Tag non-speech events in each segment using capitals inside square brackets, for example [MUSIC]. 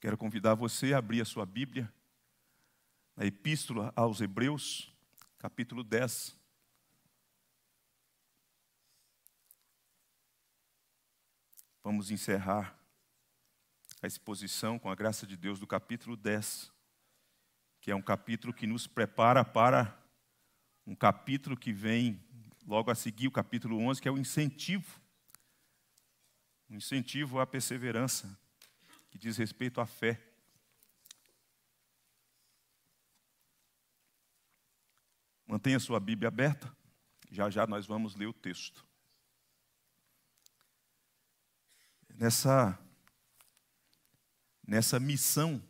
Quero convidar você a abrir a sua Bíblia na Epístola aos Hebreus, capítulo 10. Vamos encerrar a exposição com a graça de Deus do capítulo 10, que é um capítulo que nos prepara para um capítulo que vem logo a seguir, o capítulo 11, que é o incentivo. Um incentivo à perseverança que diz respeito à fé. Mantenha sua Bíblia aberta, já já nós vamos ler o texto. Nessa, nessa missão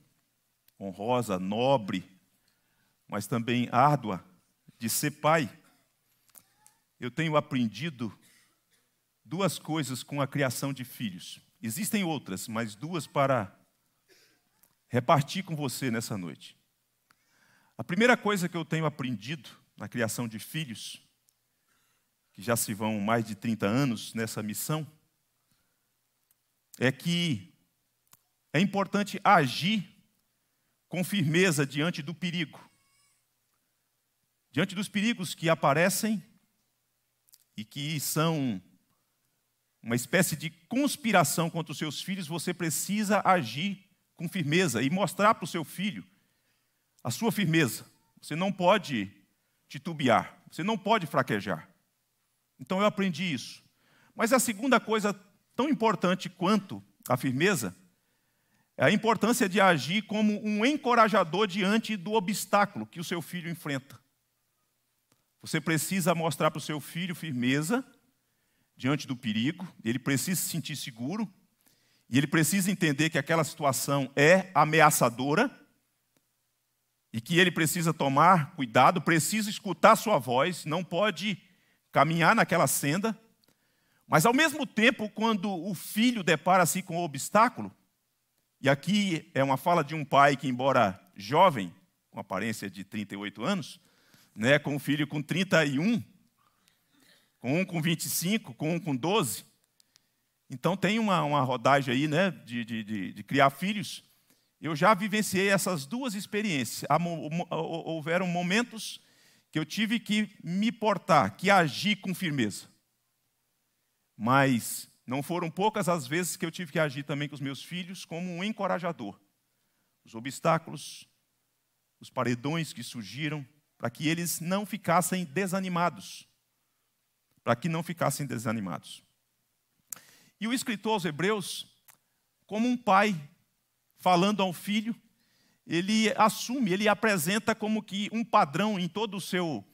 honrosa, nobre, mas também árdua de ser pai, eu tenho aprendido duas coisas com a criação de filhos. Existem outras, mas duas para repartir com você nessa noite. A primeira coisa que eu tenho aprendido na criação de filhos, que já se vão mais de 30 anos nessa missão, é que é importante agir com firmeza diante do perigo. Diante dos perigos que aparecem e que são uma espécie de conspiração contra os seus filhos, você precisa agir com firmeza e mostrar para o seu filho a sua firmeza. Você não pode titubear, você não pode fraquejar. Então eu aprendi isso. Mas a segunda coisa, tão importante quanto a firmeza, é a importância de agir como um encorajador diante do obstáculo que o seu filho enfrenta. Você precisa mostrar para o seu filho firmeza diante do perigo, ele precisa se sentir seguro, e ele precisa entender que aquela situação é ameaçadora, e que ele precisa tomar cuidado, precisa escutar sua voz, não pode caminhar naquela senda. Mas ao mesmo tempo, quando o filho depara-se com o obstáculo, e aqui é uma fala de um pai que, embora jovem, com aparência de 38 anos, né, com um filho com 31, com um com 25, com um com 12. Então tem uma, uma rodagem aí né, de, de, de, de criar filhos. Eu já vivenciei essas duas experiências. Houveram momentos que eu tive que me portar, que agir com firmeza. Mas não foram poucas as vezes que eu tive que agir também com os meus filhos como um encorajador. Os obstáculos, os paredões que surgiram, para que eles não ficassem desanimados, para que não ficassem desanimados. E o escritor aos Hebreus, como um pai falando ao filho, ele assume, ele apresenta como que um padrão em todo o seu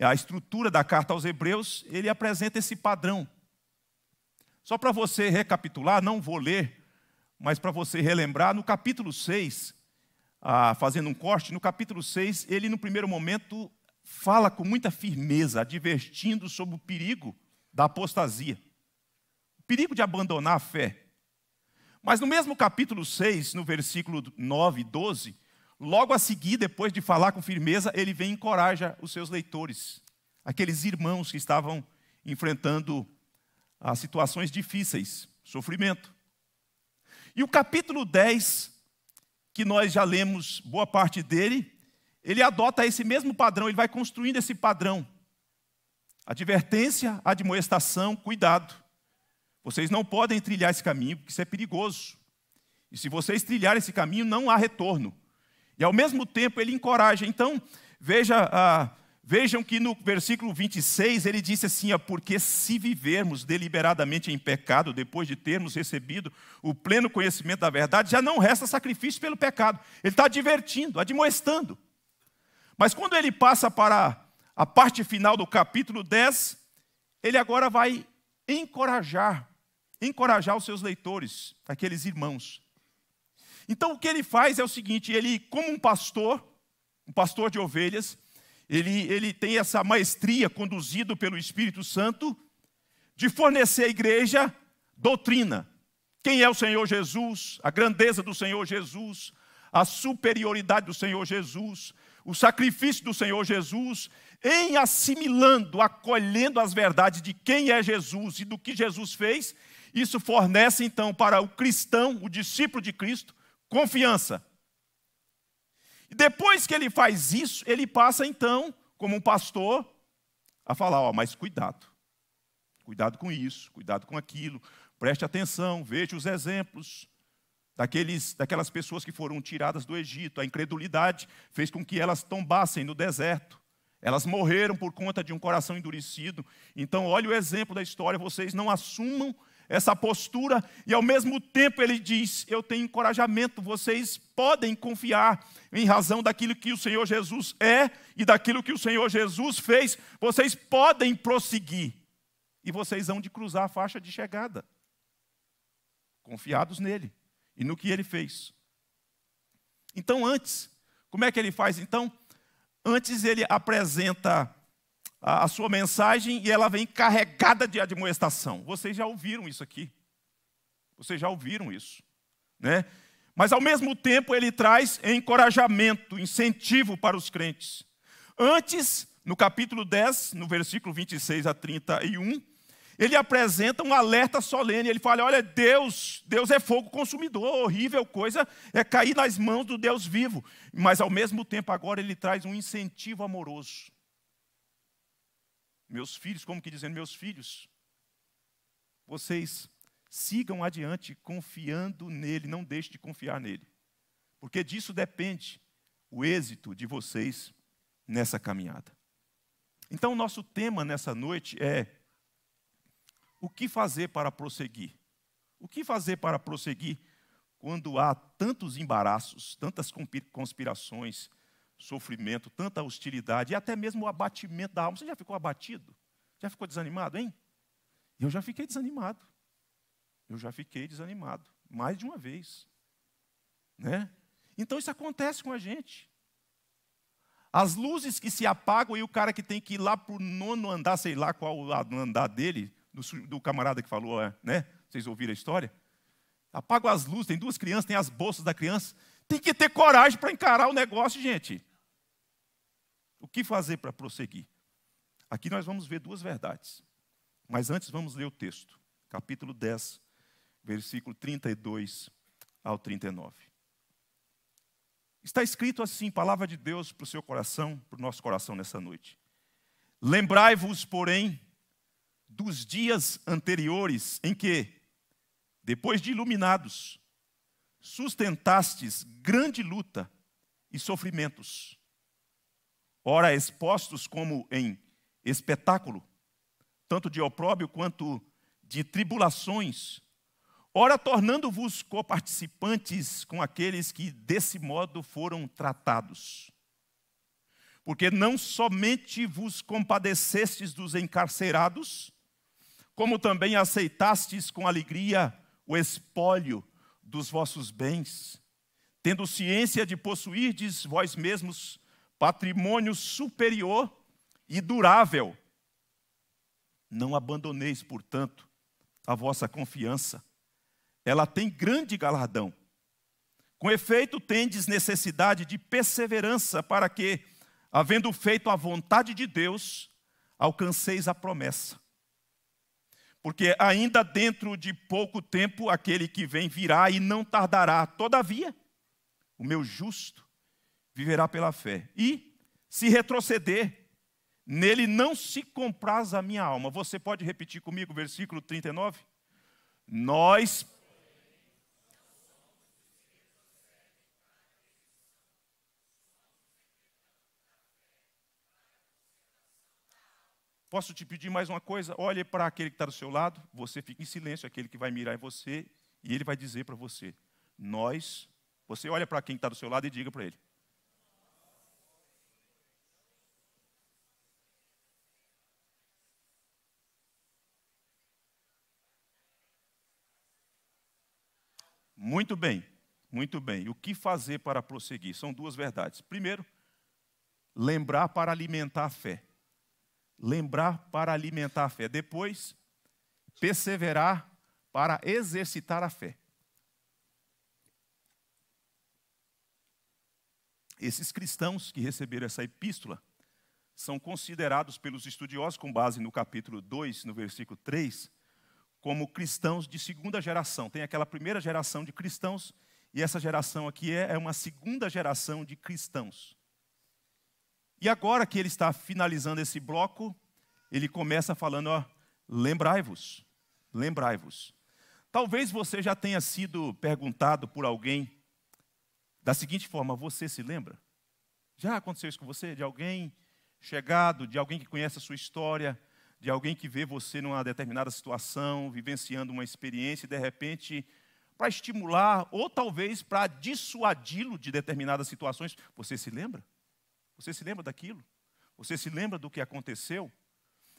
a estrutura da carta aos Hebreus, ele apresenta esse padrão. Só para você recapitular, não vou ler, mas para você relembrar, no capítulo 6, ah, fazendo um corte, no capítulo 6, ele no primeiro momento fala com muita firmeza, advertindo sobre o perigo da apostasia, o perigo de abandonar a fé. Mas no mesmo capítulo 6, no versículo 9 e 12, logo a seguir, depois de falar com firmeza, ele vem e encoraja os seus leitores, aqueles irmãos que estavam enfrentando as ah, situações difíceis, sofrimento. E o capítulo 10, que nós já lemos boa parte dele, ele adota esse mesmo padrão, ele vai construindo esse padrão. Advertência, admoestação, cuidado. Vocês não podem trilhar esse caminho, porque isso é perigoso. E se vocês trilharem esse caminho, não há retorno. E ao mesmo tempo ele encoraja. Então, veja, ah, vejam que no versículo 26 ele disse assim: Porque se vivermos deliberadamente em pecado, depois de termos recebido o pleno conhecimento da verdade, já não resta sacrifício pelo pecado. Ele está advertindo, admoestando. Mas quando ele passa para a parte final do capítulo 10, ele agora vai encorajar, encorajar os seus leitores, aqueles irmãos. Então o que ele faz é o seguinte, ele como um pastor, um pastor de ovelhas, ele, ele tem essa maestria conduzido pelo Espírito Santo de fornecer à igreja doutrina. Quem é o Senhor Jesus, a grandeza do Senhor Jesus, a superioridade do Senhor Jesus, o sacrifício do Senhor Jesus, em assimilando, acolhendo as verdades de quem é Jesus e do que Jesus fez, isso fornece então para o cristão, o discípulo de Cristo, confiança. E depois que ele faz isso, ele passa então, como um pastor, a falar: ó, mas cuidado, cuidado com isso, cuidado com aquilo, preste atenção, veja os exemplos, daqueles, daquelas pessoas que foram tiradas do Egito. A incredulidade fez com que elas tombassem no deserto. Elas morreram por conta de um coração endurecido. Então, olha o exemplo da história, vocês não assumam essa postura, e ao mesmo tempo ele diz: Eu tenho encorajamento, vocês podem confiar em razão daquilo que o Senhor Jesus é e daquilo que o Senhor Jesus fez, vocês podem prosseguir e vocês vão de cruzar a faixa de chegada, confiados nele e no que ele fez. Então, antes, como é que ele faz então? Antes ele apresenta a, a sua mensagem e ela vem carregada de admoestação. Vocês já ouviram isso aqui. Vocês já ouviram isso. Né? Mas ao mesmo tempo ele traz encorajamento, incentivo para os crentes. Antes, no capítulo 10, no versículo 26 a 31, ele apresenta um alerta solene. Ele fala: Olha, Deus, Deus é fogo consumidor, horrível coisa é cair nas mãos do Deus vivo. Mas ao mesmo tempo, agora ele traz um incentivo amoroso. Meus filhos, como que dizendo, meus filhos, vocês sigam adiante confiando nele, não deixe de confiar nele, porque disso depende o êxito de vocês nessa caminhada. Então, o nosso tema nessa noite é o que fazer para prosseguir? O que fazer para prosseguir quando há tantos embaraços, tantas conspirações, sofrimento, tanta hostilidade e até mesmo o abatimento da alma? Você já ficou abatido? Já ficou desanimado, hein? Eu já fiquei desanimado. Eu já fiquei desanimado mais de uma vez, né? Então isso acontece com a gente. As luzes que se apagam e o cara que tem que ir lá para o nono andar, sei lá qual o andar dele, do, do camarada que falou, é, né? Vocês ouviram a história? Apago as luzes, tem duas crianças, tem as bolsas da criança. Tem que ter coragem para encarar o negócio, gente. O que fazer para prosseguir? Aqui nós vamos ver duas verdades. Mas antes vamos ler o texto, capítulo 10, versículo 32 ao 39. Está escrito assim, palavra de Deus para o seu coração, para o nosso coração nessa noite. Lembrai-vos, porém, dos dias anteriores, em que, depois de iluminados, sustentastes grande luta e sofrimentos, ora expostos como em espetáculo, tanto de opróbio quanto de tribulações, ora tornando-vos coparticipantes com aqueles que desse modo foram tratados. Porque não somente vos compadecestes dos encarcerados, como também aceitastes com alegria o espólio dos vossos bens, tendo ciência de possuirdes vós mesmos patrimônio superior e durável. Não abandoneis, portanto, a vossa confiança. Ela tem grande galardão. Com efeito, tendes necessidade de perseverança para que, havendo feito a vontade de Deus, alcanceis a promessa. Porque ainda dentro de pouco tempo aquele que vem virá e não tardará. Todavia, o meu justo viverá pela fé. E, se retroceder, nele não se compraz a minha alma. Você pode repetir comigo o versículo 39? Nós Posso te pedir mais uma coisa? Olhe para aquele que está do seu lado, você fica em silêncio, aquele que vai mirar em você, e ele vai dizer para você: Nós, você olha para quem está do seu lado e diga para ele: Muito bem, muito bem. O que fazer para prosseguir? São duas verdades. Primeiro, lembrar para alimentar a fé lembrar para alimentar a fé. Depois, perseverar para exercitar a fé. Esses cristãos que receberam essa epístola são considerados pelos estudiosos, com base no capítulo 2, no versículo 3, como cristãos de segunda geração. Tem aquela primeira geração de cristãos, e essa geração aqui é, é uma segunda geração de cristãos. E agora que ele está finalizando esse bloco, ele começa falando: lembrai-vos, lembrai-vos. Talvez você já tenha sido perguntado por alguém da seguinte forma: você se lembra? Já aconteceu isso com você? De alguém chegado, de alguém que conhece a sua história, de alguém que vê você numa determinada situação, vivenciando uma experiência e de repente, para estimular ou talvez para dissuadi-lo de determinadas situações, você se lembra? Você se lembra daquilo? Você se lembra do que aconteceu?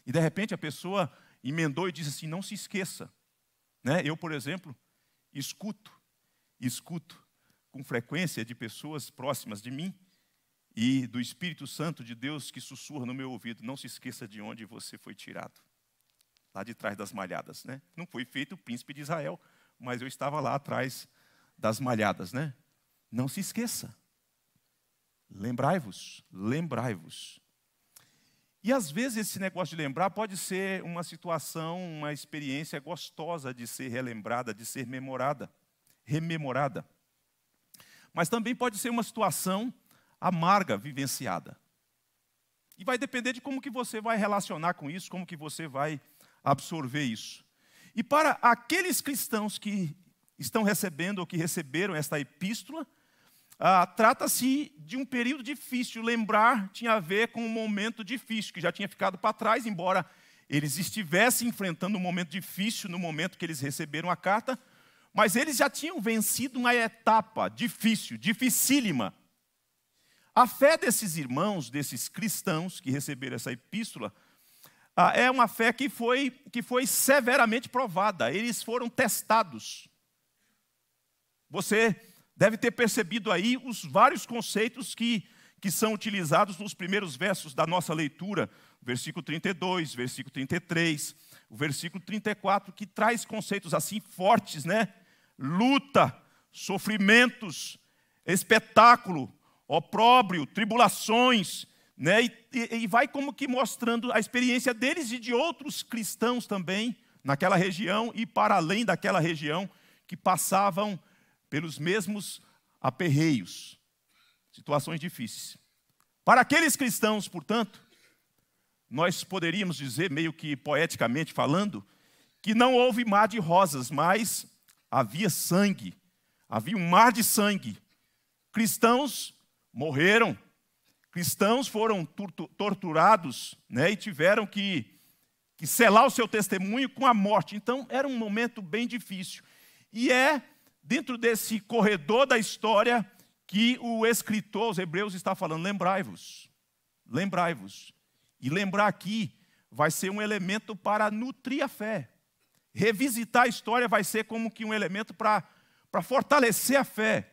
E de repente a pessoa emendou e disse assim: não se esqueça. Né? Eu, por exemplo, escuto, escuto com frequência de pessoas próximas de mim e do Espírito Santo de Deus que sussurra no meu ouvido: não se esqueça de onde você foi tirado. Lá de trás das malhadas, né? Não foi feito o príncipe de Israel, mas eu estava lá atrás das malhadas, né? Não se esqueça. Lembrai-vos, lembrai-vos. E às vezes esse negócio de lembrar pode ser uma situação, uma experiência gostosa de ser relembrada, de ser memorada, rememorada. Mas também pode ser uma situação amarga vivenciada. E vai depender de como que você vai relacionar com isso, como que você vai absorver isso. E para aqueles cristãos que estão recebendo ou que receberam esta epístola, ah, Trata-se de um período difícil. Lembrar tinha a ver com um momento difícil, que já tinha ficado para trás, embora eles estivessem enfrentando um momento difícil no momento que eles receberam a carta, mas eles já tinham vencido uma etapa difícil, dificílima. A fé desses irmãos, desses cristãos que receberam essa epístola, ah, é uma fé que foi, que foi severamente provada, eles foram testados. Você deve ter percebido aí os vários conceitos que, que são utilizados nos primeiros versos da nossa leitura, versículo 32, versículo 33, o versículo 34, que traz conceitos assim fortes, né? Luta, sofrimentos, espetáculo, opróbrio, tribulações, né? E, e, e vai como que mostrando a experiência deles e de outros cristãos também naquela região e para além daquela região que passavam pelos mesmos aperreios, situações difíceis. Para aqueles cristãos, portanto, nós poderíamos dizer, meio que poeticamente falando, que não houve mar de rosas, mas havia sangue, havia um mar de sangue. Cristãos morreram, cristãos foram torturados né, e tiveram que, que selar o seu testemunho com a morte. Então, era um momento bem difícil. E é dentro desse corredor da história que o escritor os Hebreus está falando. Lembrai-vos, lembrai-vos. E lembrar aqui vai ser um elemento para nutrir a fé. Revisitar a história vai ser como que um elemento para, para fortalecer a fé.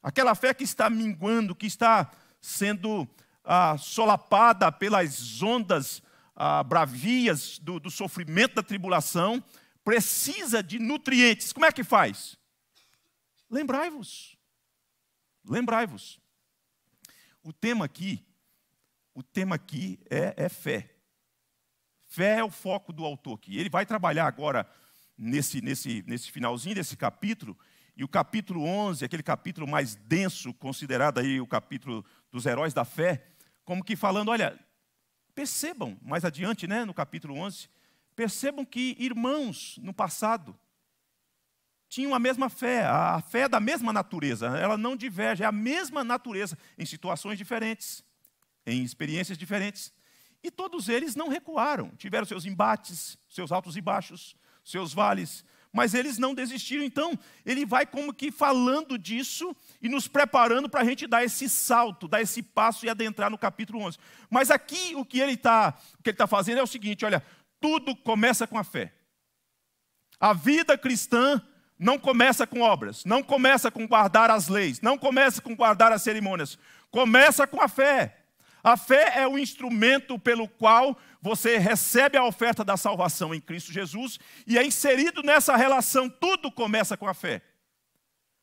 Aquela fé que está minguando, que está sendo ah, solapada pelas ondas ah, bravias do, do sofrimento da tribulação, precisa de nutrientes. Como é que faz? Lembrai-vos. Lembrai-vos. O tema aqui, o tema aqui é, é fé. Fé é o foco do autor aqui. Ele vai trabalhar agora nesse, nesse, nesse finalzinho desse capítulo, e o capítulo 11, aquele capítulo mais denso, considerado aí o capítulo dos heróis da fé, como que falando, olha, percebam, mais adiante, né, no capítulo 11, percebam que irmãos no passado tinham a mesma fé, a fé é da mesma natureza, ela não diverge, é a mesma natureza, em situações diferentes, em experiências diferentes. E todos eles não recuaram, tiveram seus embates, seus altos e baixos, seus vales, mas eles não desistiram. Então, ele vai como que falando disso e nos preparando para a gente dar esse salto, dar esse passo e adentrar no capítulo 11. Mas aqui o que ele está tá fazendo é o seguinte: olha, tudo começa com a fé. A vida cristã não começa com obras, não começa com guardar as leis, não começa com guardar as cerimônias, começa com a fé. A fé é o instrumento pelo qual você recebe a oferta da salvação em Cristo Jesus e é inserido nessa relação. Tudo começa com a fé.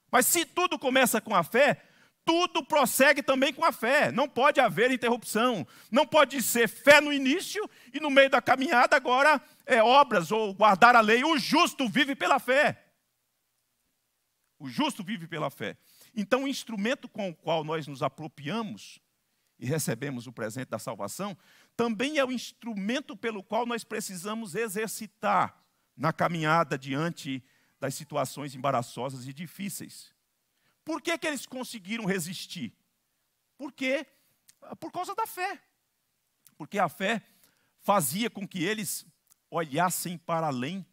Mas se tudo começa com a fé, tudo prossegue também com a fé. Não pode haver interrupção. Não pode ser fé no início e no meio da caminhada agora é obras ou guardar a lei. O justo vive pela fé. O justo vive pela fé. Então, o instrumento com o qual nós nos apropriamos e recebemos o presente da salvação, também é o instrumento pelo qual nós precisamos exercitar na caminhada diante das situações embaraçosas e difíceis. Por que, que eles conseguiram resistir? Porque por causa da fé. Porque a fé fazia com que eles olhassem para além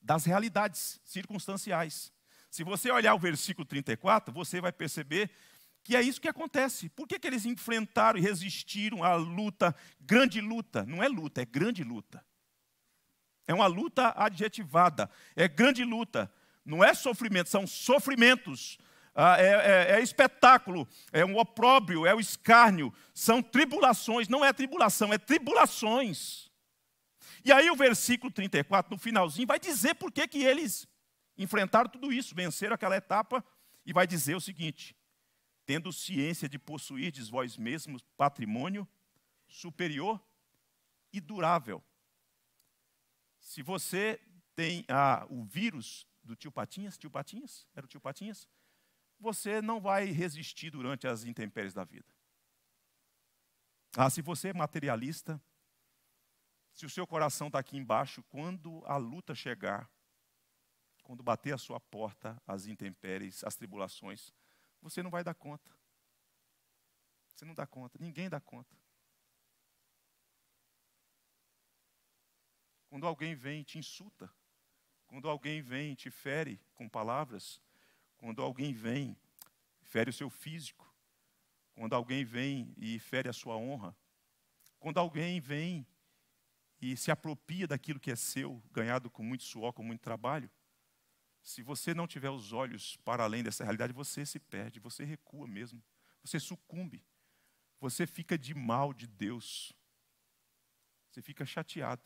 das realidades circunstanciais. Se você olhar o versículo 34, você vai perceber que é isso que acontece. Por que, que eles enfrentaram e resistiram à luta, grande luta? Não é luta, é grande luta. É uma luta adjetivada, é grande luta. Não é sofrimento, são sofrimentos. Ah, é, é, é, espetáculo, é um opróbrio, é o um escárnio, são tribulações, não é tribulação, é tribulações. E aí o versículo 34, no finalzinho, vai dizer por que, que eles enfrentaram tudo isso, venceram aquela etapa, e vai dizer o seguinte: tendo ciência de de vós mesmos patrimônio superior e durável. Se você tem ah, o vírus do tio Patinhas, tio Patinhas, era o tio Patinhas, você não vai resistir durante as intempéries da vida. Ah, se você é materialista, se o seu coração está aqui embaixo, quando a luta chegar, quando bater a sua porta as intempéries, as tribulações, você não vai dar conta. Você não dá conta, ninguém dá conta. Quando alguém vem e te insulta, quando alguém vem e te fere com palavras, quando alguém vem e fere o seu físico, quando alguém vem e fere a sua honra, quando alguém vem e se apropria daquilo que é seu, ganhado com muito suor, com muito trabalho, se você não tiver os olhos para além dessa realidade, você se perde, você recua mesmo, você sucumbe, você fica de mal de Deus, você fica chateado.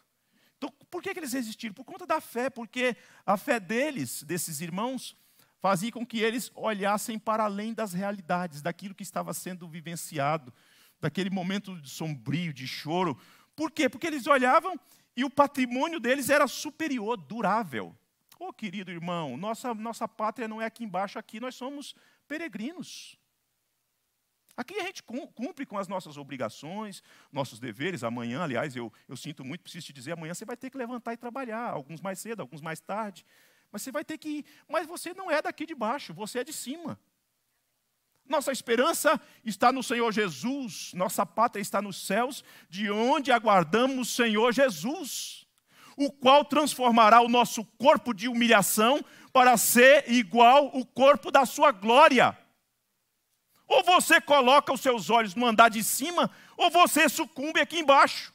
Então, por que, que eles resistiram? Por conta da fé, porque a fé deles, desses irmãos, fazia com que eles olhassem para além das realidades, daquilo que estava sendo vivenciado, daquele momento de sombrio, de choro. Por quê? Porque eles olhavam e o patrimônio deles era superior, durável. Ô oh, querido irmão, nossa, nossa pátria não é aqui embaixo, aqui nós somos peregrinos. Aqui a gente cumpre com as nossas obrigações, nossos deveres. Amanhã, aliás, eu, eu sinto muito, preciso te dizer, amanhã você vai ter que levantar e trabalhar, alguns mais cedo, alguns mais tarde. Mas você vai ter que ir. Mas você não é daqui de baixo, você é de cima. Nossa esperança está no Senhor Jesus, nossa pátria está nos céus, de onde aguardamos o Senhor Jesus o qual transformará o nosso corpo de humilhação para ser igual o corpo da sua glória. Ou você coloca os seus olhos no andar de cima, ou você sucumbe aqui embaixo.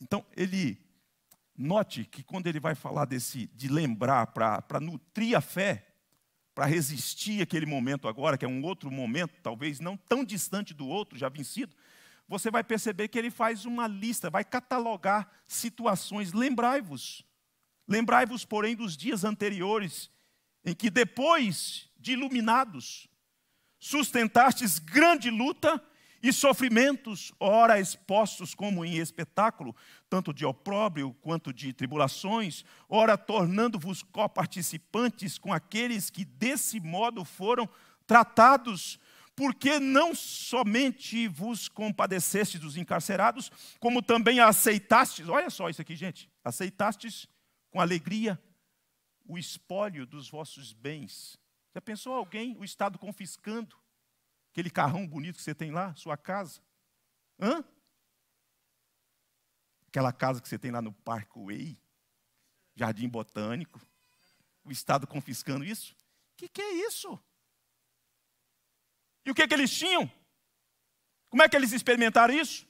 Então, ele note que quando ele vai falar desse de lembrar para nutrir a fé, para resistir aquele momento agora, que é um outro momento, talvez não tão distante do outro, já vencido, você vai perceber que ele faz uma lista, vai catalogar situações. Lembrai-vos. Lembrai-vos, porém, dos dias anteriores, em que, depois de iluminados, sustentastes grande luta e sofrimentos, ora expostos como em espetáculo, tanto de opróbrio quanto de tribulações, ora tornando-vos coparticipantes com aqueles que desse modo foram tratados, porque não somente vos compadeceste dos encarcerados, como também aceitastes, olha só isso aqui, gente, aceitastes com alegria o espólio dos vossos bens. Já pensou alguém, o Estado confiscando aquele carrão bonito que você tem lá, sua casa? Hã? Aquela casa que você tem lá no Parque Way, Jardim Botânico, o Estado confiscando isso? O que, que é isso? E o que, é que eles tinham? Como é que eles experimentaram isso?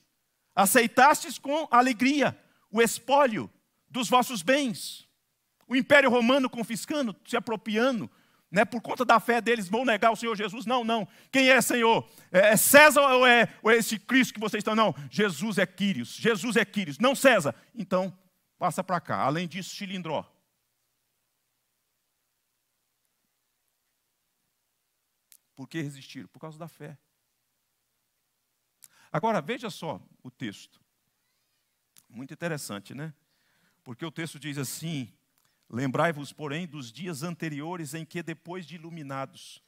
Aceitastes com alegria o espólio dos vossos bens. O Império Romano confiscando, se apropriando, né, por conta da fé deles, vão negar o Senhor Jesus? Não, não. Quem é Senhor? É, é César ou é, ou é esse Cristo que vocês estão? Não, Jesus é Quírios. Jesus é Quírios, não César. Então, passa para cá. Além disso, cilindró. Por que resistiram? Por causa da fé. Agora, veja só o texto. Muito interessante, né? Porque o texto diz assim: Lembrai-vos, porém, dos dias anteriores em que, depois de iluminados.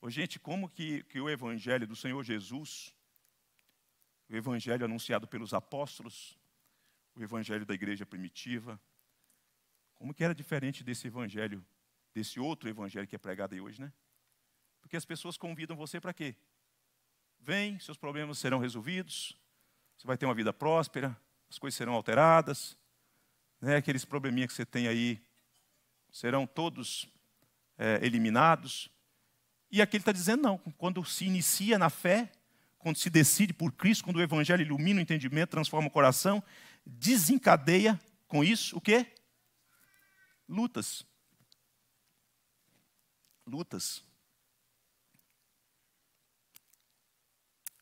Ô, gente, como que, que o Evangelho do Senhor Jesus, o Evangelho anunciado pelos apóstolos, o Evangelho da igreja primitiva, como que era diferente desse Evangelho, desse outro Evangelho que é pregado aí hoje, né? Porque as pessoas convidam você para quê? Vem, seus problemas serão resolvidos, você vai ter uma vida próspera, as coisas serão alteradas, né? aqueles probleminhas que você tem aí serão todos é, eliminados. E aqui ele está dizendo não. Quando se inicia na fé, quando se decide por Cristo, quando o Evangelho ilumina o entendimento, transforma o coração, desencadeia com isso o quê? Lutas. Lutas.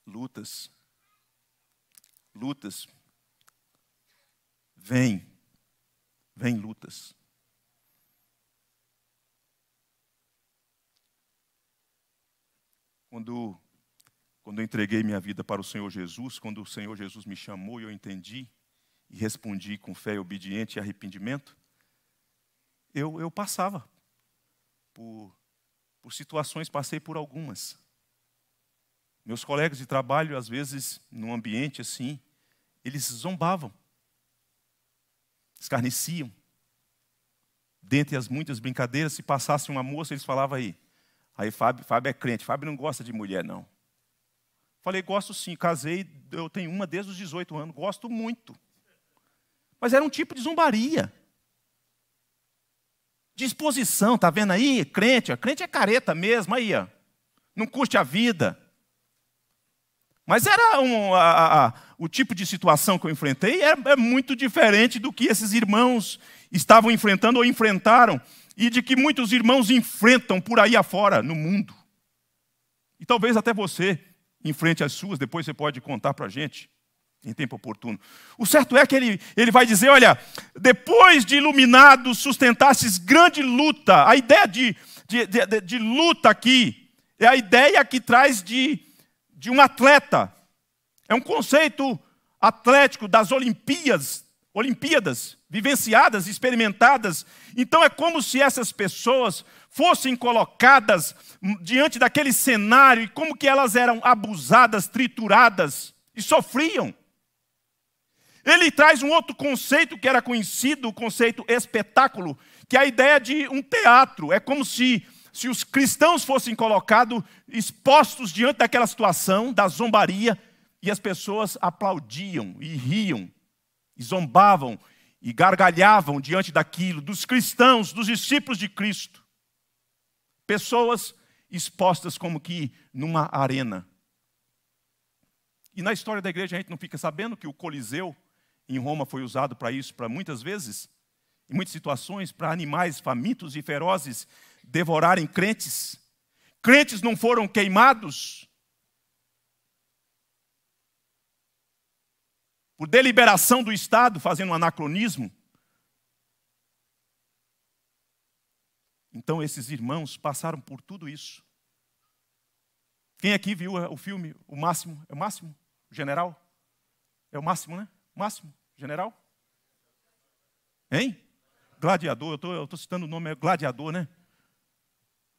Lutas. Lutas. Vem. Vem lutas. Quando, quando eu entreguei minha vida para o Senhor Jesus, quando o Senhor Jesus me chamou e eu entendi e respondi com fé obediente e arrependimento, eu, eu passava por, por situações, passei por algumas. Meus colegas de trabalho, às vezes, num ambiente assim, eles zombavam, escarneciam. Dentre as muitas brincadeiras, se passasse uma moça, eles falavam aí. Aí Fábio, Fábio é crente, Fábio não gosta de mulher, não. Falei, gosto sim, casei, eu tenho uma desde os 18 anos, gosto muito. Mas era um tipo de zombaria. Disposição, tá vendo aí? Crente, ó. crente é careta mesmo, aí, ó. Não custe a vida. Mas era um, a, a, o tipo de situação que eu enfrentei é, é muito diferente do que esses irmãos estavam enfrentando ou enfrentaram e de que muitos irmãos enfrentam por aí afora no mundo. E talvez até você enfrente as suas, depois você pode contar para a gente em tempo oportuno. O certo é que ele, ele vai dizer: olha, depois de iluminados, sustentastes grande luta. A ideia de, de, de, de luta aqui é a ideia que traz de de um atleta. É um conceito atlético das Olimpíadas, Olimpíadas vivenciadas, experimentadas. Então é como se essas pessoas fossem colocadas diante daquele cenário e como que elas eram abusadas, trituradas e sofriam. Ele traz um outro conceito que era conhecido, o conceito espetáculo, que é a ideia de um teatro. É como se se os cristãos fossem colocados expostos diante daquela situação, da zombaria, e as pessoas aplaudiam e riam, e zombavam e gargalhavam diante daquilo, dos cristãos, dos discípulos de Cristo. Pessoas expostas como que numa arena. E na história da igreja a gente não fica sabendo que o Coliseu em Roma foi usado para isso, para muitas vezes, em muitas situações, para animais famintos e ferozes devorarem crentes? Crentes não foram queimados? Por deliberação do Estado, fazendo um anacronismo? Então, esses irmãos passaram por tudo isso. Quem aqui viu o filme O Máximo? É o Máximo? O General? É o Máximo, né? Máximo? General? Hein? Gladiador, eu estou citando o nome, é Gladiador, né?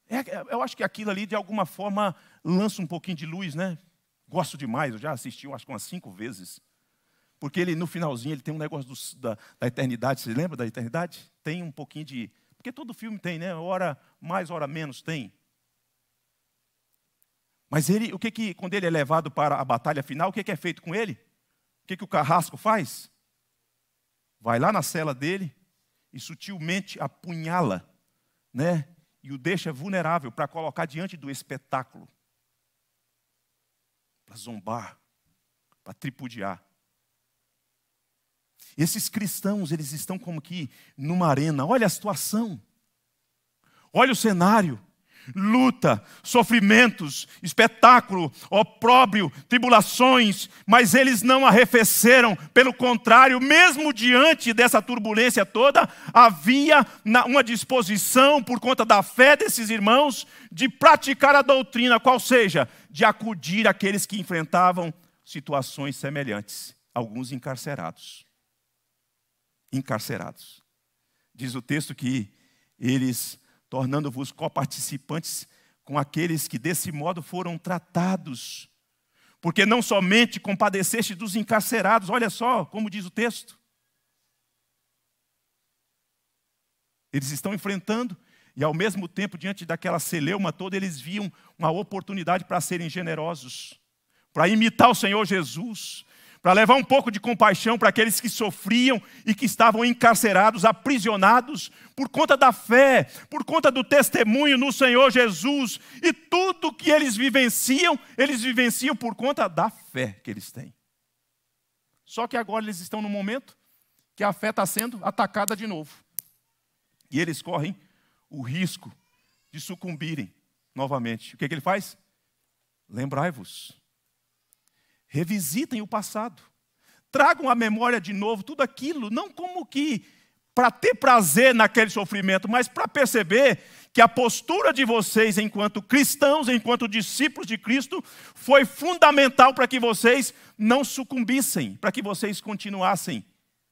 É, é, eu acho que aquilo ali, de alguma forma, lança um pouquinho de luz, né? Gosto demais, eu já assisti, eu acho que umas cinco vezes. Porque ele, no finalzinho, ele tem um negócio do, da, da eternidade. Você lembra da eternidade? Tem um pouquinho de. Porque todo filme tem, né? Hora mais, hora menos tem. Mas ele, o que que, quando ele é levado para a batalha final, o que, que é feito com ele? O que, que o carrasco faz? Vai lá na cela dele e sutilmente apunhala, né? e o deixa é vulnerável para colocar diante do espetáculo, para zombar, para tripudiar. Esses cristãos, eles estão como que numa arena. Olha a situação. Olha o cenário luta, sofrimentos, espetáculo, opróbrio, tribulações, mas eles não arrefeceram, pelo contrário, mesmo diante dessa turbulência toda, havia uma disposição, por conta da fé desses irmãos, de praticar a doutrina, qual seja, de acudir aqueles que enfrentavam situações semelhantes, alguns encarcerados. Encarcerados. Diz o texto que eles tornando-vos coparticipantes com aqueles que desse modo foram tratados. Porque não somente compadeceste dos encarcerados, olha só como diz o texto. Eles estão enfrentando, e ao mesmo tempo, diante daquela celeuma toda, eles viam uma oportunidade para serem generosos, para imitar o Senhor Jesus, para levar um pouco de compaixão para aqueles que sofriam e que estavam encarcerados, aprisionados, por conta da fé, por conta do testemunho no Senhor Jesus. E tudo que eles vivenciam, eles vivenciam por conta da fé que eles têm. Só que agora eles estão no momento que a fé está sendo atacada de novo. E eles correm o risco de sucumbirem novamente. O que, é que ele faz? Lembrai-vos Revisitem o passado. Tragam à memória de novo tudo aquilo, não como que para ter prazer naquele sofrimento, mas para perceber que a postura de vocês enquanto cristãos, enquanto discípulos de Cristo, foi fundamental para que vocês não sucumbissem, para que vocês continuassem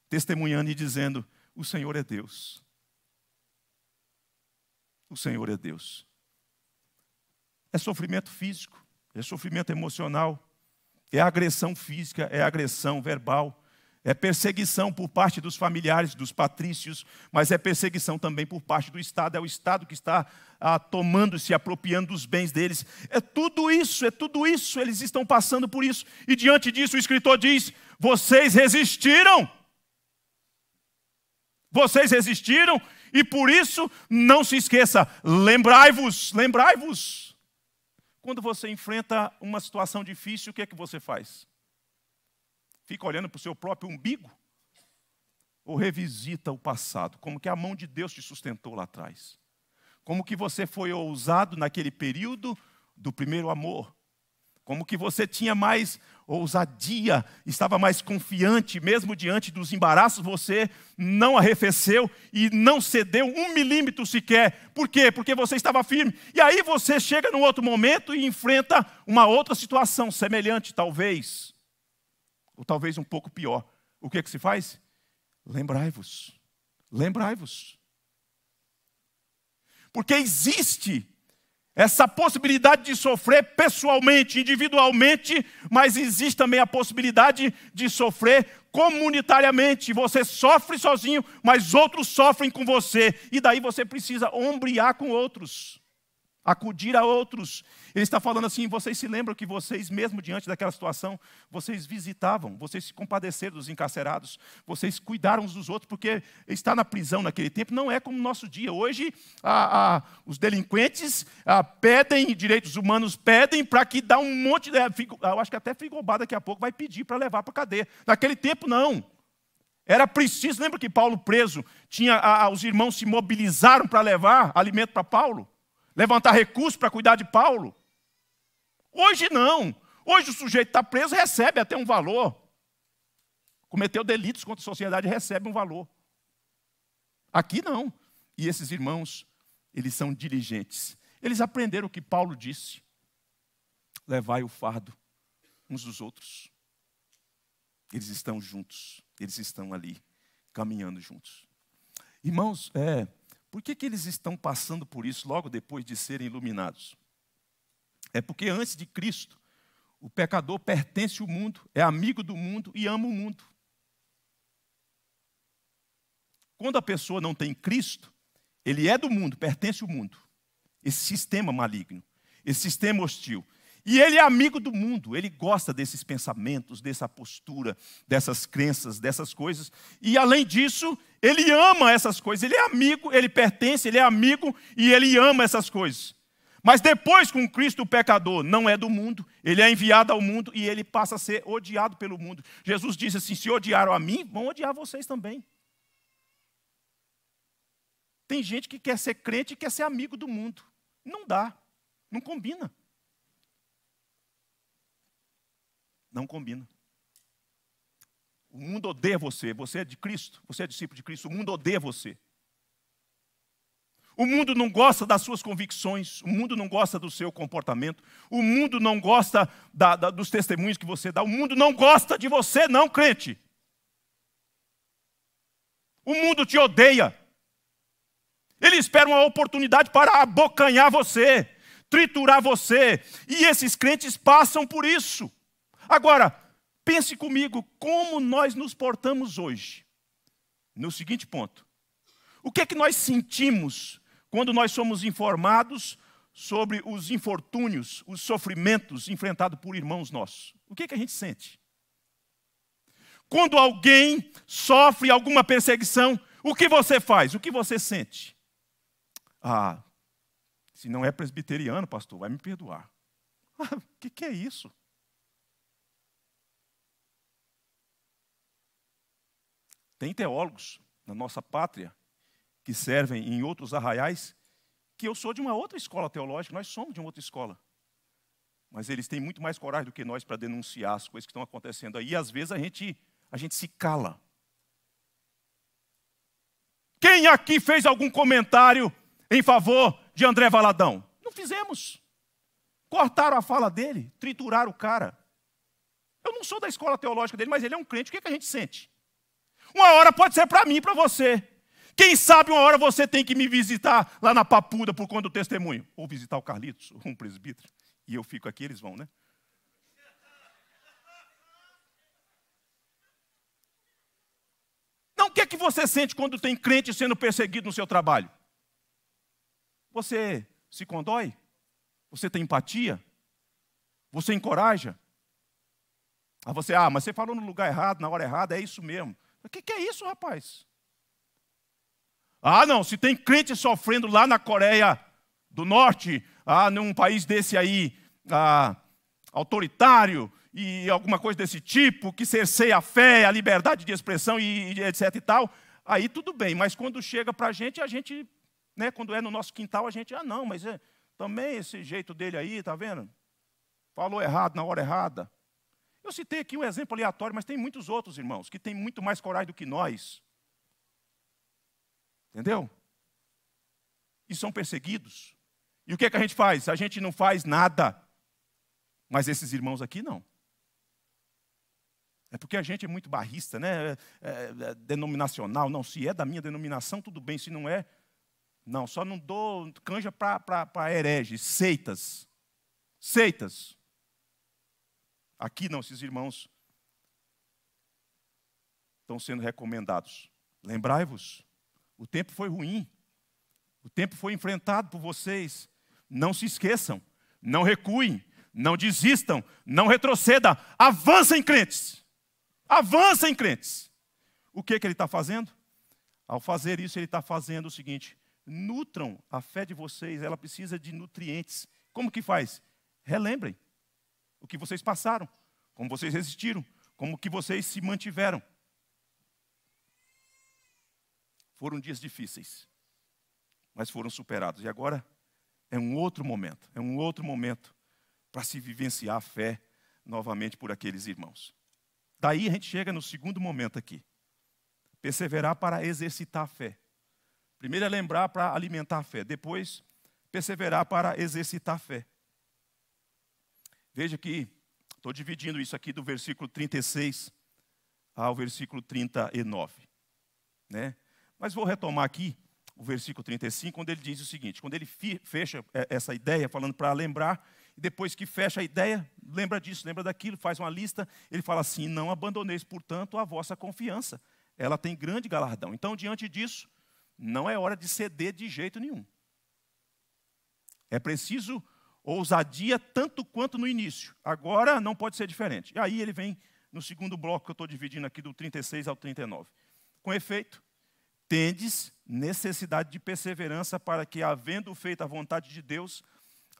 testemunhando e dizendo: O Senhor é Deus. O Senhor é Deus. É sofrimento físico, é sofrimento emocional, é agressão física, é agressão verbal, é perseguição por parte dos familiares, dos patrícios, mas é perseguição também por parte do Estado. É o Estado que está ah, tomando, se apropriando dos bens deles. É tudo isso, é tudo isso. Eles estão passando por isso. E diante disso, o escritor diz: vocês resistiram. Vocês resistiram e por isso não se esqueça, lembrai-vos, lembrai-vos quando você enfrenta uma situação difícil, o que é que você faz? Fica olhando para o seu próprio umbigo? Ou revisita o passado? Como que a mão de Deus te sustentou lá atrás? Como que você foi ousado naquele período do primeiro amor? Como que você tinha mais ousadia, estava mais confiante, mesmo diante dos embaraços, você não arrefeceu e não cedeu um milímetro sequer. Por quê? Porque você estava firme. E aí você chega num outro momento e enfrenta uma outra situação, semelhante, talvez, ou talvez um pouco pior. O que, é que se faz? Lembrai-vos. Lembrai-vos. Porque existe essa possibilidade de sofrer pessoalmente, individualmente, mas existe também a possibilidade de sofrer comunitariamente. Você sofre sozinho, mas outros sofrem com você, e daí você precisa ombrear com outros acudir a outros. Ele está falando assim: vocês se lembram que vocês, mesmo diante daquela situação, vocês visitavam, vocês se compadeceram dos encarcerados, vocês cuidaram uns dos outros, porque estar na prisão naquele tempo não é como o nosso dia. Hoje, a, a, os delinquentes a, pedem, direitos humanos pedem para que dá um monte de. Eu acho que até frigobar daqui a pouco vai pedir para levar para cadeia. Naquele tempo, não. Era preciso, lembra que Paulo preso, tinha os irmãos se mobilizaram para levar alimento para Paulo? levantar recursos para cuidar de Paulo. Hoje não. Hoje o sujeito está preso, recebe até um valor. Cometeu delitos contra a sociedade, recebe um valor. Aqui não. E esses irmãos, eles são diligentes. Eles aprenderam o que Paulo disse: levai o fardo uns dos outros. Eles estão juntos, eles estão ali, caminhando juntos. Irmãos, é, por que, que eles estão passando por isso logo depois de serem iluminados? É porque antes de Cristo, o pecador pertence ao mundo, é amigo do mundo e ama o mundo. Quando a pessoa não tem Cristo, ele é do mundo, pertence ao mundo. Esse sistema maligno, esse sistema hostil. E ele é amigo do mundo, ele gosta desses pensamentos, dessa postura, dessas crenças, dessas coisas. E além disso, ele ama essas coisas, ele é amigo, ele pertence, ele é amigo e ele ama essas coisas. Mas depois com Cristo o pecador não é do mundo, ele é enviado ao mundo e ele passa a ser odiado pelo mundo. Jesus disse assim: se odiaram a mim, vão odiar vocês também. Tem gente que quer ser crente e quer ser amigo do mundo. Não dá, não combina. Não combina. O mundo odeia você. Você é de Cristo, você é discípulo de Cristo. O mundo odeia você. O mundo não gosta das suas convicções, o mundo não gosta do seu comportamento, o mundo não gosta da, da, dos testemunhos que você dá, o mundo não gosta de você, não, crente. O mundo te odeia. Ele espera uma oportunidade para abocanhar você, triturar você, e esses crentes passam por isso. Agora, Pense comigo como nós nos portamos hoje. No seguinte ponto: o que é que nós sentimos quando nós somos informados sobre os infortúnios, os sofrimentos enfrentados por irmãos nossos? O que é que a gente sente? Quando alguém sofre alguma perseguição, o que você faz? O que você sente? Ah, se não é presbiteriano, pastor, vai me perdoar. Ah, [LAUGHS] o que, que é isso? Tem teólogos na nossa pátria que servem em outros arraiais que eu sou de uma outra escola teológica, nós somos de uma outra escola. Mas eles têm muito mais coragem do que nós para denunciar as coisas que estão acontecendo aí. E às vezes a gente, a gente se cala. Quem aqui fez algum comentário em favor de André Valadão? Não fizemos. Cortaram a fala dele, trituraram o cara. Eu não sou da escola teológica dele, mas ele é um crente. O que, é que a gente sente? Uma hora pode ser para mim e para você. Quem sabe uma hora você tem que me visitar lá na Papuda por conta do testemunho. Ou visitar o Carlitos, [LAUGHS] um presbítero. E eu fico aqui, eles vão, né? Então, o que é que você sente quando tem crente sendo perseguido no seu trabalho? Você se condói? Você tem empatia? Você encoraja? Aí ah, você, ah, mas você falou no lugar errado, na hora errada, é isso mesmo. O que, que é isso, rapaz? Ah, não, se tem crente sofrendo lá na Coreia do Norte, ah, num país desse aí, ah, autoritário e alguma coisa desse tipo, que cerceia a fé, a liberdade de expressão e, e etc e tal, aí tudo bem, mas quando chega para a gente, a gente, né, quando é no nosso quintal, a gente, ah, não, mas é, também esse jeito dele aí, tá vendo? Falou errado na hora errada. Eu citei aqui um exemplo aleatório, mas tem muitos outros irmãos que têm muito mais coragem do que nós. Entendeu? E são perseguidos. E o que é que a gente faz? A gente não faz nada. Mas esses irmãos aqui não. É porque a gente é muito barrista, né? É, é, é denominacional. Não, se é da minha denominação, tudo bem. Se não é, não. Só não dou canja para hereges, seitas. Seitas. Aqui não, esses irmãos estão sendo recomendados. Lembrai-vos, o tempo foi ruim, o tempo foi enfrentado por vocês. Não se esqueçam, não recuem, não desistam, não retrocedam. Avancem, crentes! Avancem, crentes! O que, que ele está fazendo? Ao fazer isso, ele está fazendo o seguinte: nutram a fé de vocês, ela precisa de nutrientes. Como que faz? Relembrem o que vocês passaram, como vocês resistiram, como que vocês se mantiveram. Foram dias difíceis, mas foram superados. E agora é um outro momento, é um outro momento para se vivenciar a fé novamente por aqueles irmãos. Daí a gente chega no segundo momento aqui. Perseverar para exercitar a fé. Primeiro é lembrar para alimentar a fé, depois perseverar para exercitar a fé. Veja que estou dividindo isso aqui do versículo 36 ao versículo 39. Né? Mas vou retomar aqui o versículo 35, quando ele diz o seguinte: quando ele fecha é, essa ideia, falando para lembrar, e depois que fecha a ideia, lembra disso, lembra daquilo, faz uma lista, ele fala assim: Não abandoneis, portanto, a vossa confiança, ela tem grande galardão. Então, diante disso, não é hora de ceder de jeito nenhum. É preciso ousadia tanto quanto no início. Agora não pode ser diferente. E aí ele vem no segundo bloco que eu estou dividindo aqui, do 36 ao 39. Com efeito, tendes necessidade de perseverança para que, havendo feito a vontade de Deus,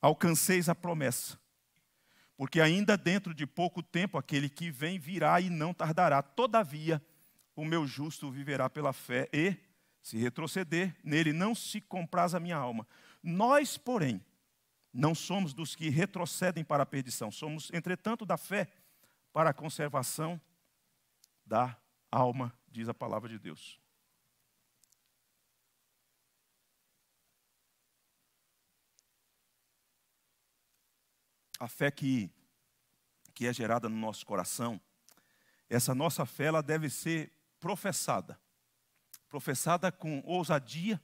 alcanceis a promessa. Porque ainda dentro de pouco tempo aquele que vem virá e não tardará. Todavia, o meu justo viverá pela fé e, se retroceder, nele não se compraz a minha alma. Nós, porém, não somos dos que retrocedem para a perdição, somos, entretanto, da fé para a conservação da alma, diz a palavra de Deus. A fé que, que é gerada no nosso coração, essa nossa fé ela deve ser professada. Professada com ousadia,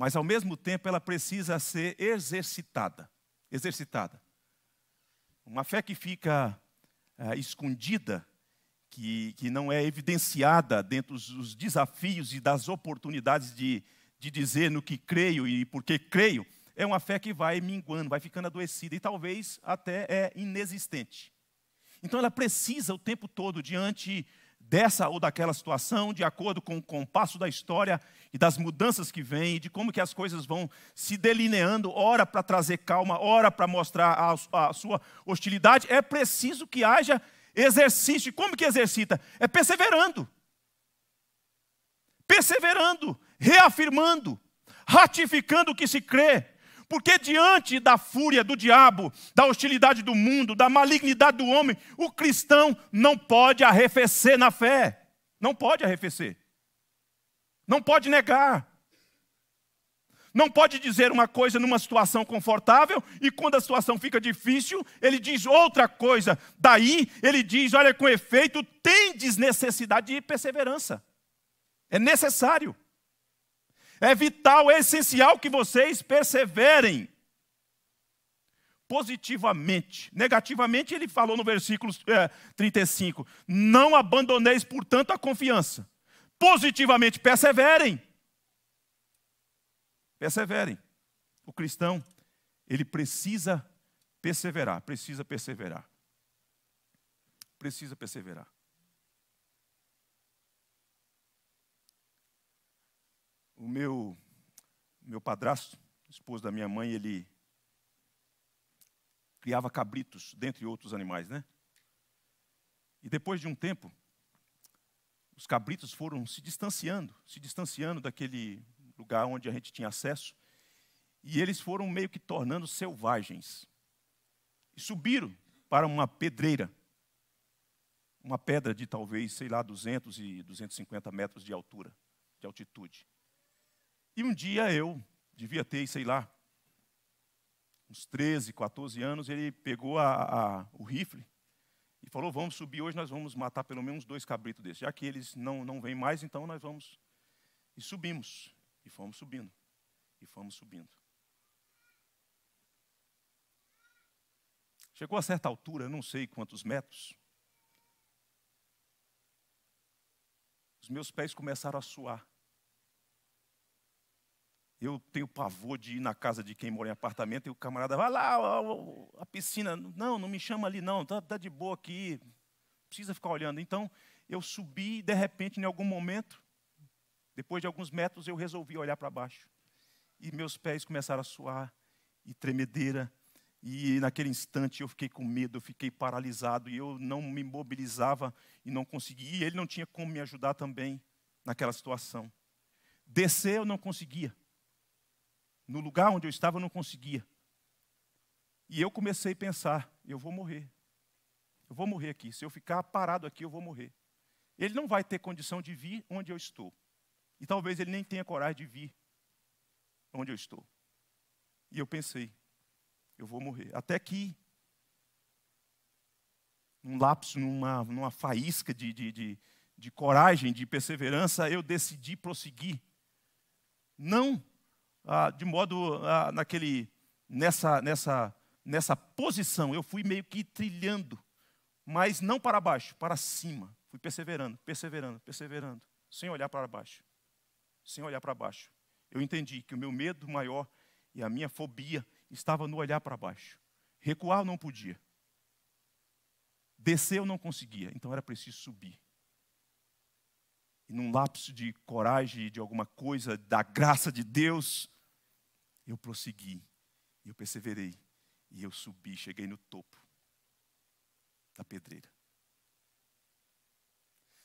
mas ao mesmo tempo ela precisa ser exercitada. Exercitada. Uma fé que fica eh, escondida, que, que não é evidenciada dentro dos desafios e das oportunidades de, de dizer no que creio e por que creio, é uma fé que vai minguando, vai ficando adoecida e talvez até é inexistente. Então ela precisa o tempo todo, diante dessa ou daquela situação, de acordo com o compasso da história e das mudanças que vêm, de como que as coisas vão se delineando, ora para trazer calma, ora para mostrar a, a, sua hostilidade, é preciso que haja exercício. E como que exercita? É perseverando. Perseverando, reafirmando, ratificando o que se crê, porque diante da fúria do diabo, da hostilidade do mundo, da malignidade do homem, o cristão não pode arrefecer na fé. Não pode arrefecer. Não pode negar. Não pode dizer uma coisa numa situação confortável e quando a situação fica difícil, ele diz outra coisa. Daí ele diz: olha, com efeito, tem desnecessidade de perseverança. É necessário. É vital, é essencial que vocês perseverem positivamente. Negativamente, ele falou no versículo é, 35: Não abandoneis, portanto, a confiança. Positivamente, perseverem. Perseverem. O cristão, ele precisa perseverar, precisa perseverar. Precisa perseverar. O meu, meu padrasto, esposo da minha mãe, ele criava cabritos, dentre outros animais, né? E depois de um tempo, os cabritos foram se distanciando, se distanciando daquele lugar onde a gente tinha acesso, e eles foram meio que tornando selvagens. E subiram para uma pedreira, uma pedra de talvez, sei lá, 200 e 250 metros de altura, de altitude. E um dia eu, devia ter, sei lá, uns 13, 14 anos, ele pegou a, a, o rifle e falou: Vamos subir hoje, nós vamos matar pelo menos dois cabritos desses. Já que eles não, não vêm mais, então nós vamos. E subimos. E fomos subindo. E fomos subindo. Chegou a certa altura, não sei quantos metros. Os meus pés começaram a suar. Eu tenho pavor de ir na casa de quem mora em apartamento e o camarada vai lá, a, a piscina. Não, não me chama ali, não, está tá de boa aqui, precisa ficar olhando. Então, eu subi e, de repente, em algum momento, depois de alguns metros, eu resolvi olhar para baixo. E meus pés começaram a suar, e tremedeira. E naquele instante eu fiquei com medo, eu fiquei paralisado, e eu não me mobilizava e não conseguia. E ele não tinha como me ajudar também naquela situação. Descer eu não conseguia. No lugar onde eu estava, eu não conseguia. E eu comecei a pensar: eu vou morrer. Eu vou morrer aqui. Se eu ficar parado aqui, eu vou morrer. Ele não vai ter condição de vir onde eu estou. E talvez ele nem tenha coragem de vir onde eu estou. E eu pensei: eu vou morrer. Até que, num lapso, numa, numa faísca de, de, de, de coragem, de perseverança, eu decidi prosseguir. Não ah, de modo ah, naquele, nessa, nessa, nessa posição, eu fui meio que trilhando, mas não para baixo, para cima. Fui perseverando, perseverando, perseverando, sem olhar para baixo. Sem olhar para baixo. Eu entendi que o meu medo maior e a minha fobia estava no olhar para baixo. Recuar eu não podia. Descer eu não conseguia, então era preciso subir. E num lapso de coragem, de alguma coisa, da graça de Deus, eu prossegui, eu perseverei, e eu subi, cheguei no topo da pedreira.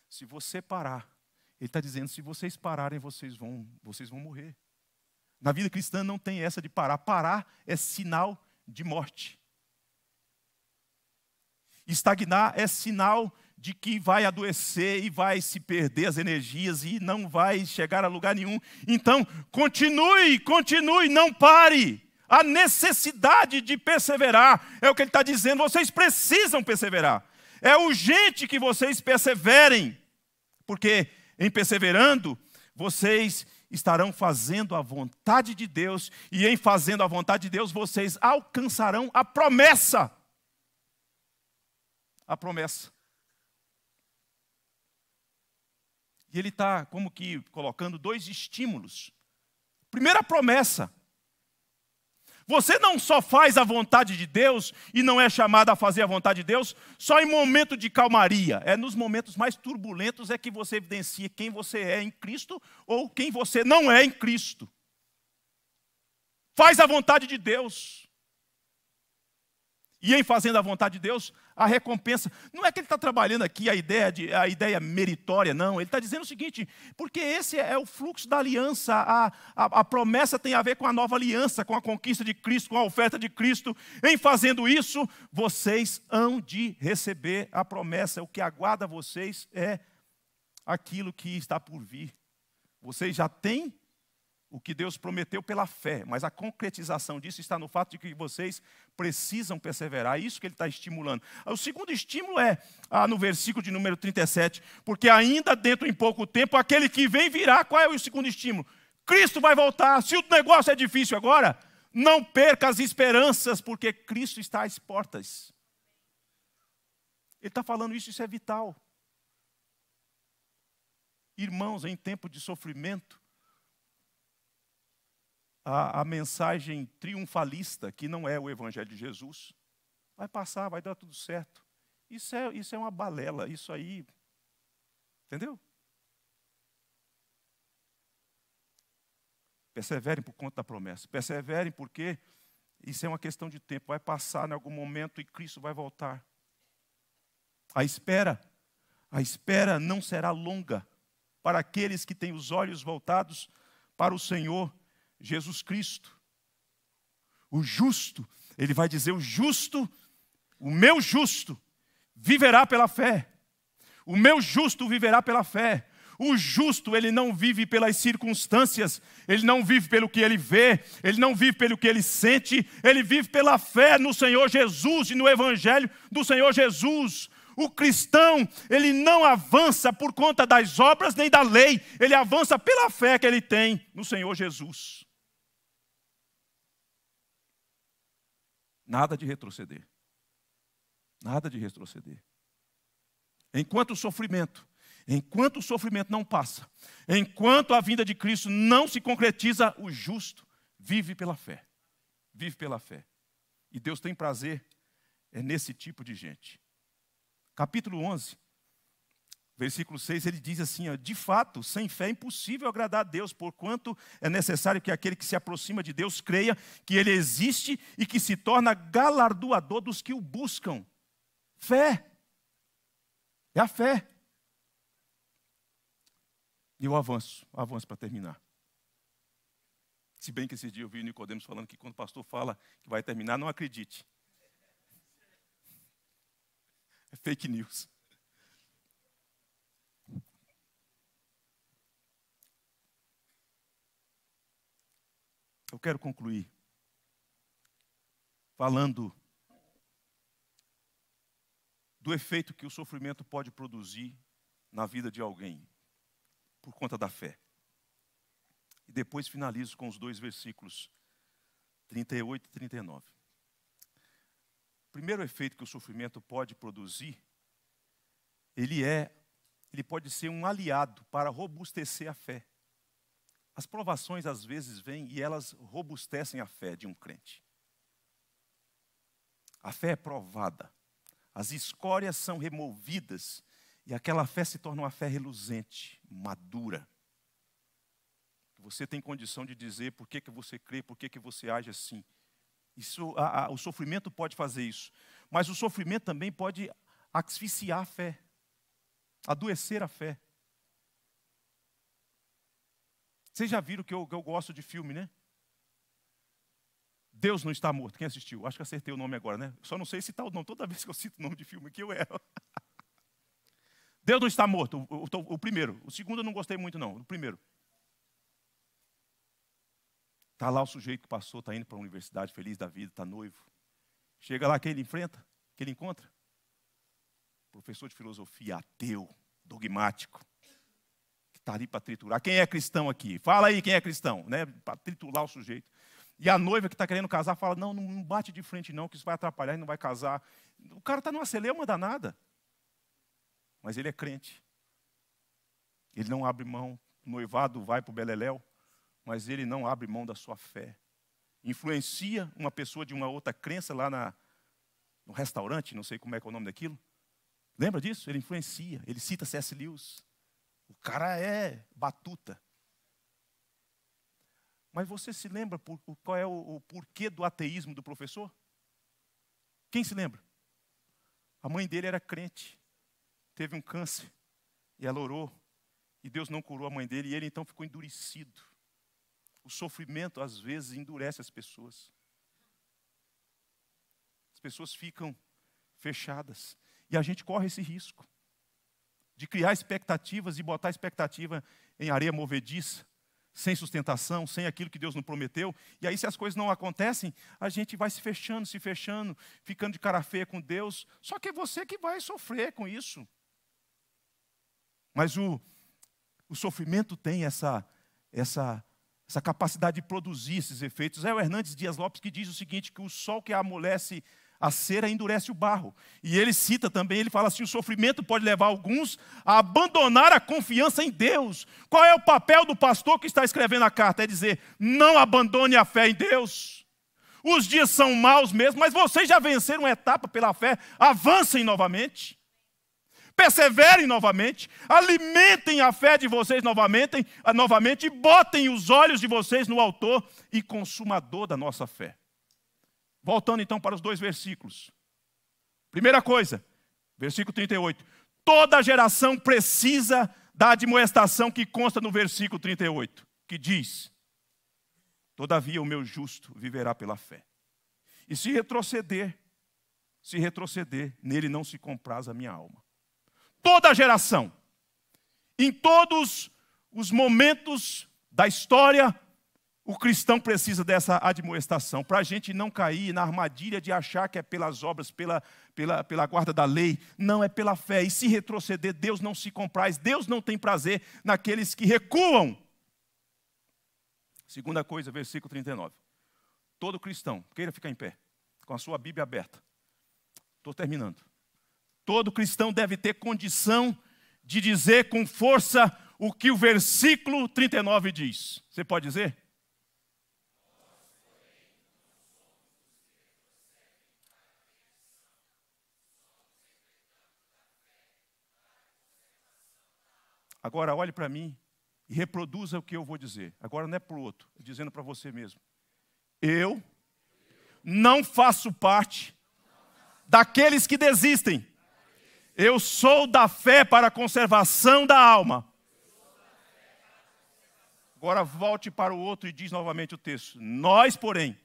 Se você parar, ele está dizendo: se vocês pararem, vocês vão, vocês vão morrer. Na vida cristã não tem essa de parar. Parar é sinal de morte. Estagnar é sinal de que vai adoecer e vai se perder as energias e não vai chegar a lugar nenhum. Então, continue, continue, não pare. A necessidade de perseverar é o que ele está dizendo. Vocês precisam perseverar. É urgente que vocês perseverem, porque em perseverando, vocês estarão fazendo a vontade de Deus, e em fazendo a vontade de Deus, vocês alcançarão a promessa. A promessa. E ele está como que colocando dois estímulos. Primeira promessa. Você não só faz a vontade de Deus e não é chamado a fazer a vontade de Deus só em momento de calmaria. É nos momentos mais turbulentos é que você evidencia quem você é em Cristo ou quem você não é em Cristo. Faz a vontade de Deus e em fazendo a vontade de Deus, a recompensa. Não é que ele está trabalhando aqui a ideia, de, a ideia meritória, não. Ele está dizendo o seguinte: porque esse é o fluxo da aliança. A, a, a, promessa tem a ver com a nova aliança, com a conquista de Cristo, com a oferta de Cristo. Em fazendo isso, vocês hão de receber a promessa. O que aguarda vocês é aquilo que está por vir. Vocês já têm o que Deus prometeu pela fé, mas a concretização disso está no fato de que vocês precisam perseverar, é isso que ele está estimulando. Ah, o segundo estímulo é, ah, no versículo de número 37, porque ainda dentro em pouco tempo, aquele que vem virá, qual é o segundo estímulo? Cristo vai voltar, se o negócio é difícil agora, não perca as esperanças, porque Cristo está às portas. Ele está falando isso, isso é vital. Irmãos, em tempo de sofrimento, a, a mensagem triunfalista, que não é o Evangelho de Jesus. Vai passar, vai dar tudo certo. Isso é, isso é uma balela, isso aí. Entendeu? Perseverem por conta da promessa. Perseverem porque isso é uma questão de tempo. Vai passar em algum momento e Cristo vai voltar. A espera, a espera não será longa para aqueles que têm os olhos voltados para o Senhor Jesus Cristo. O justo, ele vai dizer: o justo, o meu justo, viverá pela fé. O meu justo viverá pela fé. O justo, ele não vive pelas circunstâncias, ele não vive pelo que ele vê, ele não vive pelo que ele sente, ele vive pela fé no Senhor Jesus e no Evangelho do Senhor Jesus. O cristão, ele não avança por conta das obras nem da lei, ele avança pela fé que ele tem no Senhor Jesus. Nada de retroceder. Nada de retroceder. Enquanto o sofrimento, enquanto o sofrimento não passa, enquanto a vinda de Cristo não se concretiza, o justo vive pela fé. Vive pela fé. E Deus tem prazer é nesse tipo de gente. Capítulo 11 versículo 6, ele diz assim: ó, De fato, sem fé é impossível agradar a Deus, porquanto é necessário que aquele que se aproxima de Deus creia que ele existe e que se torna galardoador dos que o buscam. Fé. É a fé. E eu avanço, avanço para terminar. Se bem que esse dia eu vi o Nicodemos falando que quando o pastor fala que vai terminar, não acredite. É fake news. eu quero concluir falando do efeito que o sofrimento pode produzir na vida de alguém por conta da fé. E depois finalizo com os dois versículos 38 e 39. O primeiro efeito que o sofrimento pode produzir, ele é, ele pode ser um aliado para robustecer a fé. As provações às vezes vêm e elas robustecem a fé de um crente. A fé é provada, as escórias são removidas e aquela fé se torna uma fé reluzente, madura. Você tem condição de dizer por que, que você crê, por que, que você age assim. Isso, a, a, o sofrimento pode fazer isso, mas o sofrimento também pode asfixiar a fé, adoecer a fé. Vocês já viram que eu, que eu gosto de filme, né? Deus não está morto. Quem assistiu? Acho que acertei o nome agora, né? Só não sei se tal, tá não. Toda vez que eu cito o nome de filme aqui, eu erro. [LAUGHS] Deus não está morto. O, o, o primeiro. O segundo eu não gostei muito, não. O primeiro. Está lá o sujeito que passou, está indo para a universidade, feliz da vida, está noivo. Chega lá, quem ele enfrenta? Quem ele encontra? Professor de filosofia, ateu, dogmático. Está ali para triturar. Quem é cristão aqui? Fala aí quem é cristão, né? Para triturar o sujeito. E a noiva que está querendo casar fala: não, não bate de frente, não, que isso vai atrapalhar e não vai casar. O cara está numa celeuma danada. Mas ele é crente. Ele não abre mão. O noivado vai para o Beleléu, mas ele não abre mão da sua fé. Influencia uma pessoa de uma outra crença lá na, no restaurante, não sei como é, é o nome daquilo. Lembra disso? Ele influencia, ele cita C.S. Lewis. O cara é batuta. Mas você se lembra por, qual é o, o porquê do ateísmo do professor? Quem se lembra? A mãe dele era crente, teve um câncer, e ela orou, e Deus não curou a mãe dele, e ele então ficou endurecido. O sofrimento às vezes endurece as pessoas. As pessoas ficam fechadas, e a gente corre esse risco de criar expectativas e botar expectativa em areia movediça, sem sustentação, sem aquilo que Deus nos prometeu. E aí, se as coisas não acontecem, a gente vai se fechando, se fechando, ficando de cara feia com Deus. Só que é você que vai sofrer com isso. Mas o, o sofrimento tem essa, essa, essa capacidade de produzir esses efeitos. É o Hernandes Dias Lopes que diz o seguinte: que o sol que amolece a cera endurece o barro. E ele cita também, ele fala assim: o sofrimento pode levar alguns a abandonar a confiança em Deus. Qual é o papel do pastor que está escrevendo a carta? É dizer: não abandone a fé em Deus. Os dias são maus mesmo, mas vocês já venceram uma etapa pela fé, avancem novamente. Perseverem novamente, alimentem a fé de vocês novamente, novamente e botem os olhos de vocês no autor e consumador da nossa fé. Voltando então para os dois versículos. Primeira coisa, versículo 38. Toda geração precisa da admoestação que consta no versículo 38, que diz: Todavia o meu justo viverá pela fé. E se retroceder, se retroceder, nele não se compraz a minha alma. Toda geração, em todos os momentos da história, o cristão precisa dessa admoestação, para a gente não cair na armadilha de achar que é pelas obras, pela, pela, pela guarda da lei. Não, é pela fé. E se retroceder, Deus não se compraz, Deus não tem prazer naqueles que recuam. Segunda coisa, versículo 39. Todo cristão, queira ficar em pé, com a sua Bíblia aberta. Estou terminando. Todo cristão deve ter condição de dizer com força o que o versículo 39 diz. Você pode dizer? Agora olhe para mim e reproduza o que eu vou dizer. Agora não é para o outro, é dizendo para você mesmo. Eu não faço parte daqueles que desistem. Eu sou da fé para a conservação da alma. Agora volte para o outro e diz novamente o texto. Nós, porém,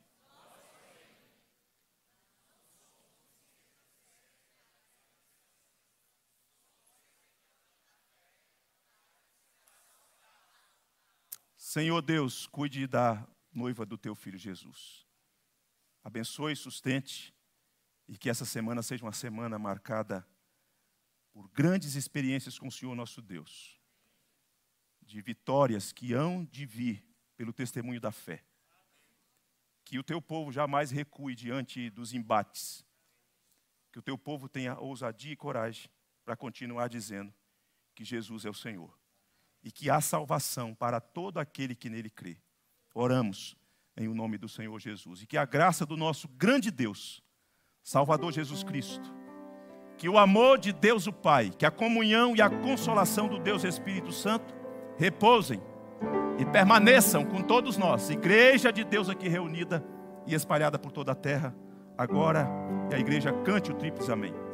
Senhor Deus, cuide da noiva do teu filho Jesus. Abençoe, sustente e que essa semana seja uma semana marcada por grandes experiências com o Senhor nosso Deus, de vitórias que hão de vir pelo testemunho da fé. Que o teu povo jamais recue diante dos embates. Que o teu povo tenha ousadia e coragem para continuar dizendo que Jesus é o Senhor e que há salvação para todo aquele que nele crê. Oramos em o nome do Senhor Jesus e que a graça do nosso grande Deus, Salvador Jesus Cristo, que o amor de Deus o Pai, que a comunhão e a consolação do Deus Espírito Santo repousem e permaneçam com todos nós, igreja de Deus aqui reunida e espalhada por toda a terra, agora, e a igreja cante o tríplice amém.